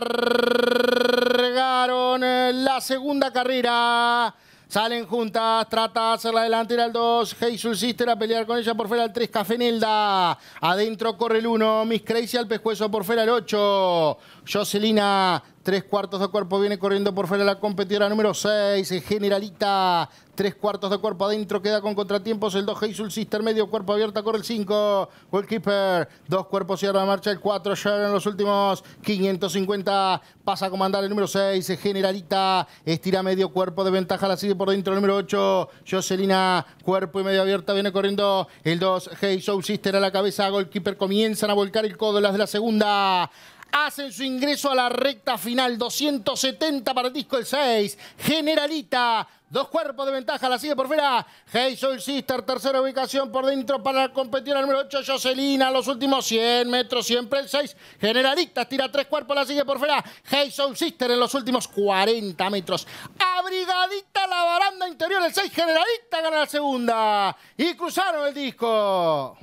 Cargaron la segunda carrera. Salen juntas, trata de hacer la delantera al 2. Hazel Sister a pelear con ella por fuera al 3. Cafenelda. Adentro corre el 1. Miss Crazy al pescuezo por fuera al 8. Jocelina, tres cuartos de cuerpo, viene corriendo por fuera la competidora número 6. Generalita, Tres cuartos de cuerpo adentro, queda con contratiempos el 2, Hazel Sister, medio cuerpo abierta, corre el 5, Goalkeeper, dos cuerpos cierra la marcha, el 4, Sharon en los últimos 550, pasa a comandar el número 6, Generalita, estira medio cuerpo de ventaja, la sigue por dentro el número 8, Jocelina, cuerpo y medio abierta, viene corriendo el 2, Hazel Sister a la cabeza, Goalkeeper comienzan a volcar el codo las de la segunda hacen su ingreso a la recta final. 270 para el disco el 6. Generalita. Dos cuerpos de ventaja, la sigue por fuera. Hazel Sister, tercera ubicación por dentro para competir al número 8, Jocelina. Los últimos 100 metros, siempre el 6. Generalita tira tres cuerpos, la sigue por fuera. Hazel Sister en los últimos 40 metros. Abrigadita la baranda interior, el 6. Generalita gana la segunda. Y cruzaron el disco.